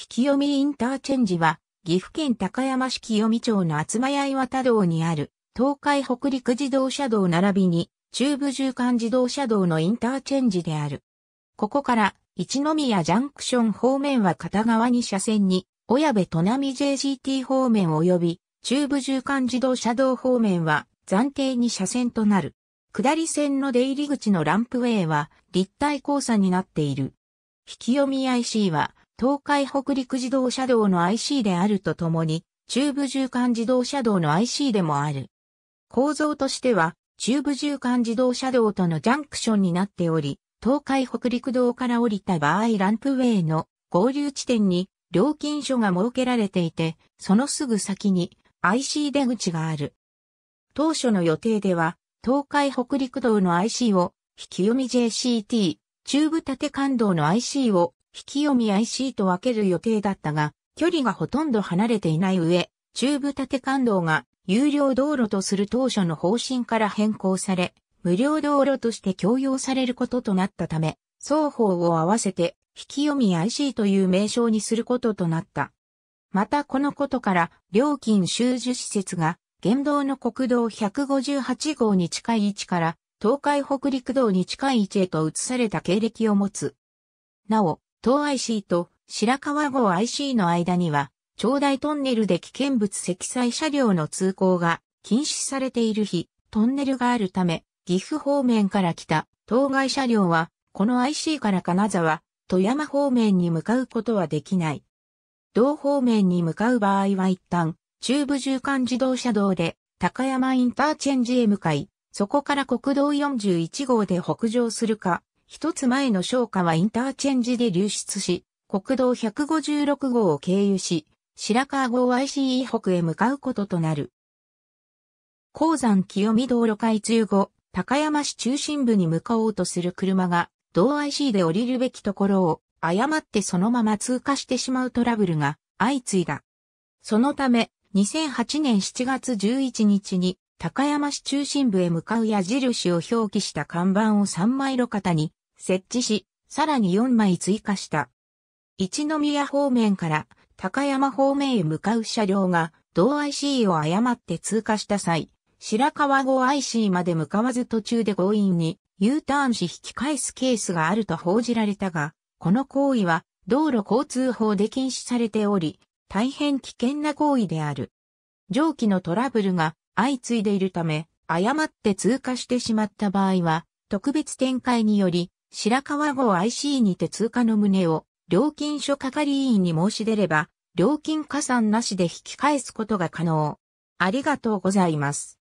引読みインターチェンジは、岐阜県高山市清見町の厚間八岩田道にある、東海北陸自動車道並びに、中部縦貫自動車道のインターチェンジである。ここから、一宮ジャンクション方面は片側に車線に、小部都並 JGT 方面及び、中部縦貫自動車道方面は、暫定に車線となる。下り線の出入り口のランプウェイは、立体交差になっている。引き読み IC は、東海北陸自動車道の IC であるとともに、中部縦貫自動車道の IC でもある。構造としては、中部縦貫自動車道とのジャンクションになっており、東海北陸道から降りた場合ランプウェイの合流地点に料金所が設けられていて、そのすぐ先に IC 出口がある。当初の予定では、東海北陸道の IC を、引き読み JCT、中部縦貫道の IC を、引き読み IC と分ける予定だったが、距離がほとんど離れていない上、中部立関道が有料道路とする当初の方針から変更され、無料道路として強要されることとなったため、双方を合わせて、引き読み IC という名称にすることとなった。またこのことから、料金収受施設が、現道の国道158号に近い位置から、東海北陸道に近い位置へと移された経歴を持つ。なお、東 IC と白川郷 IC の間には、長大トンネルで危険物積載車両の通行が禁止されている日、トンネルがあるため、岐阜方面から来た当該車両は、この IC から金沢、富山方面に向かうことはできない。同方面に向かう場合は一旦、中部縦貫自動車道で、高山インターチェンジへ向かい、そこから国道41号で北上するか、一つ前の商家はインターチェンジで流出し、国道156号を経由し、白川号 ICE 北へ向かうこととなる。鉱山清見道路開通後、高山市中心部に向かおうとする車が、道 IC で降りるべきところを、誤ってそのまま通過してしまうトラブルが相次いだ。そのため、2008年7月11日に、高山市中心部へ向かう矢印を表記した看板を3枚路肩に設置し、さらに4枚追加した。一宮方面から高山方面へ向かう車両が同 IC を誤って通過した際、白川号 IC まで向かわず途中で強引に U ターンし引き返すケースがあると報じられたが、この行為は道路交通法で禁止されており、大変危険な行為である。蒸気のトラブルが相次いでいるため、誤って通過してしまった場合は、特別展開により、白川号 IC にて通過の旨を、料金所係員に申し出れば、料金加算なしで引き返すことが可能。ありがとうございます。